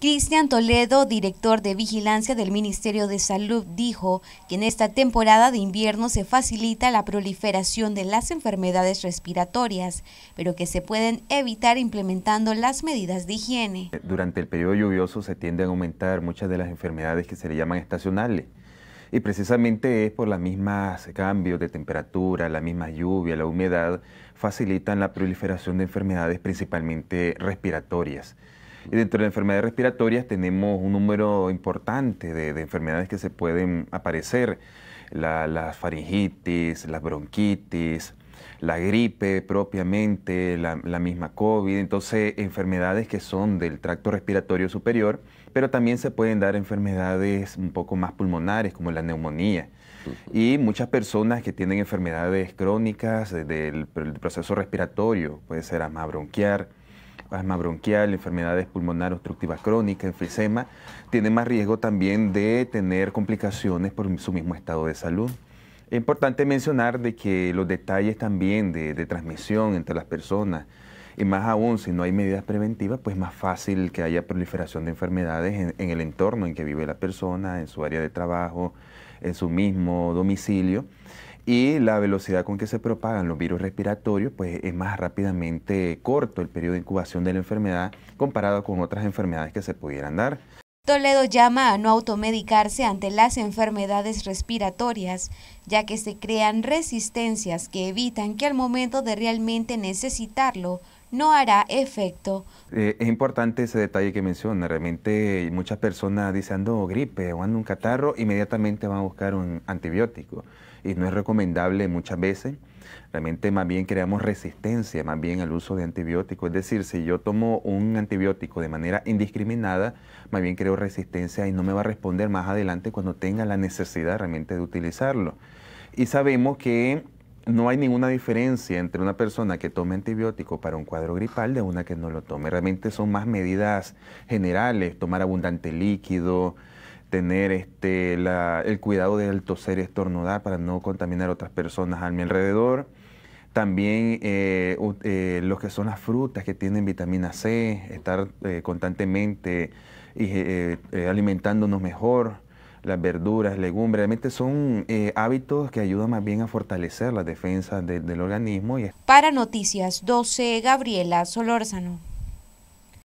Cristian Toledo, director de Vigilancia del Ministerio de Salud, dijo que en esta temporada de invierno se facilita la proliferación de las enfermedades respiratorias, pero que se pueden evitar implementando las medidas de higiene. Durante el periodo lluvioso se tienden a aumentar muchas de las enfermedades que se le llaman estacionales. Y precisamente es por los mismos cambios de temperatura, la misma lluvia, la humedad, facilitan la proliferación de enfermedades principalmente respiratorias. Y dentro de enfermedades respiratorias tenemos un número importante de, enfermedades que se pueden aparecer. La, las faringitis, la bronquitis, la gripe propiamente, la, misma COVID, entonces enfermedades que son del tracto respiratorio superior, pero también se pueden dar enfermedades un poco más pulmonares como la neumonía. Y muchas personas que tienen enfermedades crónicas del, proceso respiratorio, puede ser ama bronquiar, asma bronquial, enfermedades pulmonares obstructivas crónicas, enfisema, tiene más riesgo también de tener complicaciones por su mismo estado de salud. Es importante mencionar de que los detalles también de, transmisión entre las personas, y más aún si no hay medidas preventivas, pues es más fácil que haya proliferación de enfermedades en, el entorno en que vive la persona, en su área de trabajo, en su mismo domicilio y la velocidad con que se propagan los virus respiratorios pues es más rápidamente corto el periodo de incubación de la enfermedad comparado con otras enfermedades que se pudieran dar. Toledo llama a no automedicarse ante las enfermedades respiratorias, ya que se crean resistencias que evitan que al momento de realmente necesitarlo no hará efecto. Eh, es importante ese detalle que menciona. Realmente muchas personas dicen ando gripe o ando un catarro, inmediatamente van a buscar un antibiótico. Y no es recomendable muchas veces. Realmente más bien creamos resistencia, más bien al uso de antibióticos. Es decir, si yo tomo un antibiótico de manera indiscriminada, más bien creo resistencia y no me va a responder más adelante cuando tenga la necesidad realmente de utilizarlo. Y sabemos que no hay ninguna diferencia entre una persona que tome antibiótico para un cuadro gripal de una que no lo tome. Realmente son más medidas generales, tomar abundante líquido, tener este, el cuidado de toser y estornudar para no contaminar a otras personas a mi alrededor. También eh, eh los que son las frutas que tienen vitamina C, estar eh, constantemente eh, eh, alimentándonos mejor las verduras, legumbres, realmente son eh, hábitos que ayudan más bien a fortalecer las defensas del organismo. Para Noticias 12, Gabriela Solórzano.